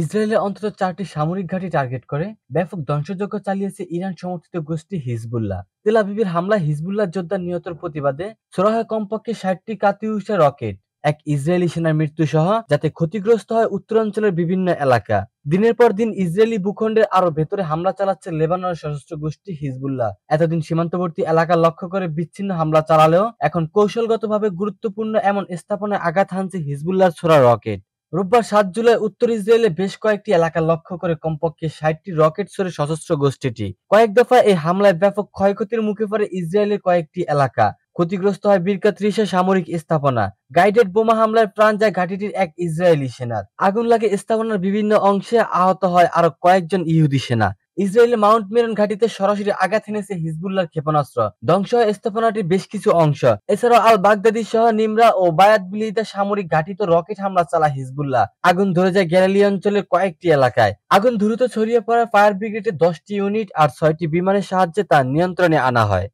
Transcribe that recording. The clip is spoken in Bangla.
ইসরায়েলের অন্তত চারটি সামরিক ঘাঁটি টার্গেট করে ব্যাপক ধ্বংসযজ্ঞ চালিয়েছে ইরান সমর্থিত গোষ্ঠী হিজবুল্লাহ তেল আবিবের হিজবুল্লাহ যোদ্ধা নিহতের প্রতিবাদে ছোড়া কমপক্ষে ষাটটি কাতিউষা রকেট এক ইসরায়েলি সেনার মৃত্যু সহ যাতে ক্ষতিগ্রস্ত হয় উত্তরাঞ্চলের বিভিন্ন এলাকা দিনের পর দিন ইসরায়েলি ভূখণ্ডের আরো ভেতরে হামলা চালাচ্ছে লেবাননের সশস্ত্র গোষ্ঠী হিজবুল্লাহ এতদিন সীমান্তবর্তী এলাকা লক্ষ্য করে বিচ্ছিন্ন হামলা চালালেও এখন কৌশলগতভাবে গুরুত্বপূর্ণ এমন স্থাপনায় আঘাত হানছে হিজবুল্লাহর ছোড়া রকেট রোববার সাত জুলাই উত্তর ইসরায়েলের বেশ কয়েকটি এলাকা লক্ষ্য করে কমপক্ষে ষাটটি রকেট ছড়ে সশস্ত্র গোষ্ঠীটি কয়েক দফা এই হামলায় ব্যাপক ক্ষয়ক্ষতির মুখে পড়ে ইসরায়েলের কয়েকটি এলাকা ক্ষতিগ্রস্ত হয় বীরকা ত্রিশা সামরিক স্থাপনা গাইডেড বোমা হামলায় প্রাণ যায় ঘাটিটির এক ইসরায়েলি সেনার আগুন লাগে স্থাপনার বিভিন্ন অংশে আহত হয় আরো কয়েকজন ইহুদি সেনা ইসরায়েলের মাউন্ট মেরন ঘাটিতে সরাসরি আঘাত হেনেছে হিজবুল্লাহর ক্ষেপণাস্ত্র ধ্বংস স্থাপনাটির বেশ কিছু অংশ এছাড়াও আল বাগদাদি সহ নিমরা ও বায়াত বিলিদা সামরিক ঘাটিতে রকেট হামলা চালা হিজবুল্লাহ আগুন ধরে যায় গ্যালালি অঞ্চলের কয়েকটি এলাকায় আগুন দ্রুত ছড়িয়ে পড়ায় ফায়ার ব্রিগেডের দশটি ইউনিট আর ছয়টি বিমানের সাহায্যে তা নিয়ন্ত্রণে আনা হয়